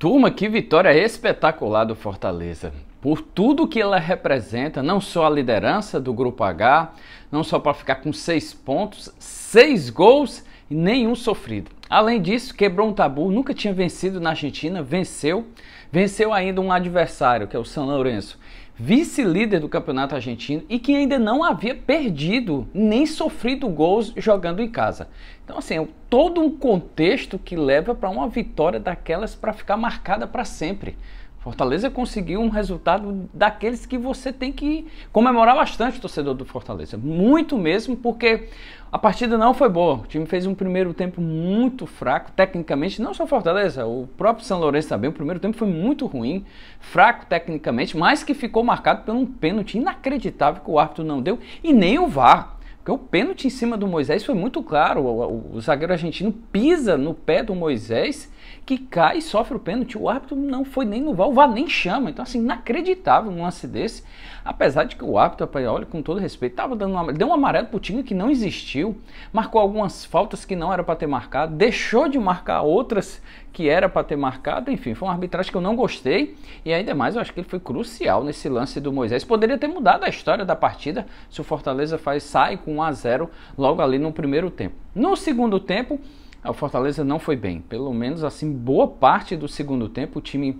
Turma, que vitória espetacular do Fortaleza. Por tudo que ela representa, não só a liderança do Grupo H, não só para ficar com seis pontos, seis gols e nenhum sofrido. Além disso, quebrou um tabu, nunca tinha vencido na Argentina, venceu. Venceu ainda um adversário, que é o São Lourenço, vice-líder do campeonato argentino e que ainda não havia perdido nem sofrido gols jogando em casa. Então, assim, é todo um contexto que leva para uma vitória daquelas para ficar marcada para sempre. Fortaleza conseguiu um resultado daqueles que você tem que comemorar bastante, torcedor do Fortaleza. Muito mesmo, porque a partida não foi boa. O time fez um primeiro tempo muito fraco, tecnicamente, não só Fortaleza, o próprio São Lourenço também. O primeiro tempo foi muito ruim, fraco tecnicamente, mas que ficou marcado por um pênalti inacreditável que o árbitro não deu e nem o VAR. Porque o pênalti em cima do Moisés foi muito claro. O, o, o, zagueiro argentino pisa no pé do Moisés, que cai e sofre o pênalti. O árbitro não foi nem no VAR, o VAR nem chama. Então, assim, inacreditável um lance desse. Apesar de que o árbitro, olha, com todo respeito, tava dando uma, deu um amarelo pro time que não existiu, marcou algumas faltas que não era para ter marcado, deixou de marcar outras que era para ter marcado. Enfim, foi uma arbitragem que eu não gostei. E ainda mais, eu acho que ele foi crucial nesse lance do Moisés. Poderia ter mudado a história da partida se o Fortaleza faz, sai com 1 a 0 logo ali no primeiro tempo. No segundo tempo, o Fortaleza não foi bem. Pelo menos assim, boa parte do segundo tempo o time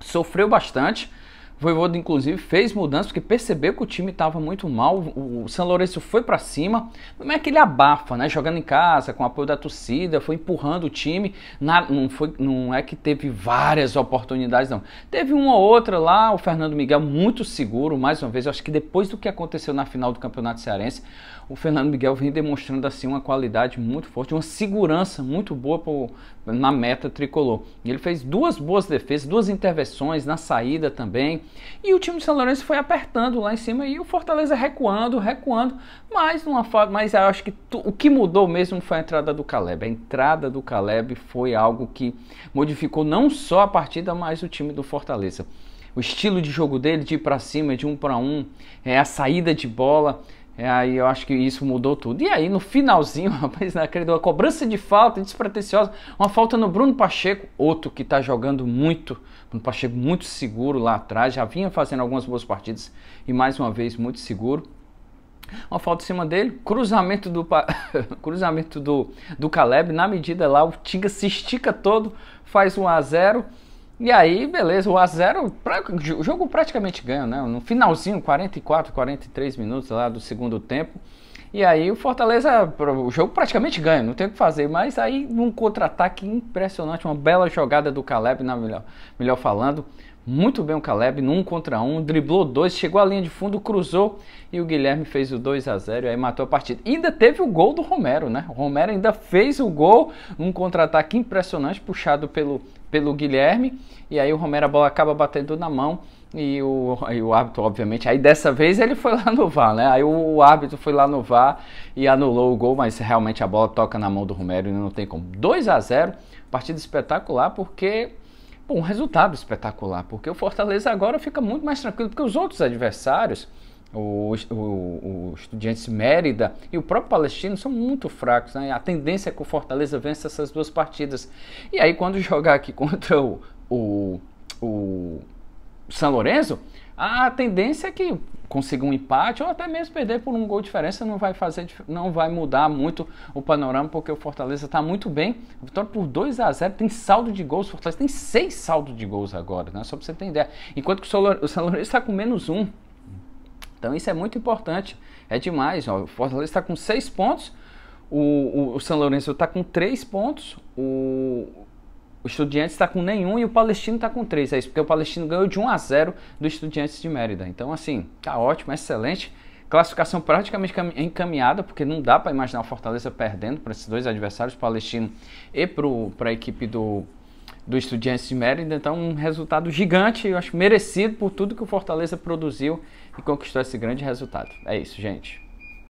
sofreu bastante. O Voivoda, inclusive, fez mudanças porque percebeu que o time estava muito mal. O São Lourenço foi para cima, não é que ele abafa, né? Jogando em casa, com apoio da torcida, foi empurrando o time. Na, não, foi, não é que teve várias oportunidades, não. Teve uma ou outra lá, o Fernando Miguel muito seguro, mais uma vez. Eu acho que depois do que aconteceu na final do Campeonato Cearense, o Fernando Miguel vem demonstrando assim uma qualidade muito forte, uma segurança muito boa pro, na meta tricolor. E ele fez duas boas defesas, duas intervenções na saída também. E o time de São Lourenço foi apertando lá em cima e o Fortaleza recuando, recuando. Mas numa foto, mas eu acho que tu, o que mudou mesmo foi a entrada do Caleb. A entrada do Caleb foi algo que modificou não só a partida, mas o time do Fortaleza. O estilo de jogo dele de ir para cima, de um para um, é a saída de bola, é, aí eu acho que isso mudou tudo. E aí no finalzinho, rapaz, naquele né, a cobrança de falta despretensiosa, uma falta no Bruno Pacheco, outro que está jogando muito, Bruno Pacheco muito seguro lá atrás, já vinha fazendo algumas boas partidas e mais uma vez muito seguro. Uma falta em cima dele, cruzamento do cruzamento do, do Caleb, na medida lá o Tinga se estica todo, faz 1 a 0 e aí, beleza, o A0, o jogo praticamente ganha né? No finalzinho, 44, 43 minutos lá do segundo tempo. E aí o Fortaleza, o jogo praticamente ganha, não tem o que fazer. Mas aí um contra-ataque impressionante, uma bela jogada do Caleb, na melhor, melhor falando muito bem o Caleb no 1 um contra 1, um, driblou dois, chegou à linha de fundo, cruzou e o Guilherme fez o 2 a 0 e aí matou a partida. E ainda teve o gol do Romero, né? O Romero ainda fez o gol, um contra-ataque impressionante puxado pelo, pelo Guilherme e aí o Romero a bola acaba batendo na mão e o, e o árbitro, obviamente, aí dessa vez ele foi lá no VAR, né? Aí o, o árbitro foi lá no VAR e anulou o gol, mas realmente a bola toca na mão do Romero e não tem como. 2 a 0 partida espetacular porque um resultado espetacular, porque o Fortaleza agora fica muito mais tranquilo, porque os outros adversários, o, o, o Estudiantes Mérida e o próprio Palestino, são muito fracos. Né? A tendência é que o Fortaleza vença essas duas partidas. E aí, quando jogar aqui contra o, o, o são Lourenço, a tendência é que consiga um empate ou até mesmo perder por um gol de diferença não vai fazer não vai mudar muito o panorama porque o Fortaleza está muito bem a vitória por 2 a 0 tem saldo de gols o Fortaleza tem seis saldo de gols agora né só para você ter ideia enquanto que o São Lourenço está com menos um então isso é muito importante é demais ó. o Fortaleza está com seis pontos o, o, o São Lourenço está com três pontos o, o Estudiantes está com nenhum e o Palestino está com três. É isso, porque o Palestino ganhou de 1 a 0 do Estudiantes de Mérida. Então, assim, tá ótimo, excelente. Classificação praticamente encaminhada, porque não dá para imaginar o Fortaleza perdendo para esses dois adversários, o Palestino e para a equipe do, do Estudiantes de Mérida. Então, um resultado gigante, eu acho merecido por tudo que o Fortaleza produziu e conquistou esse grande resultado. É isso, gente.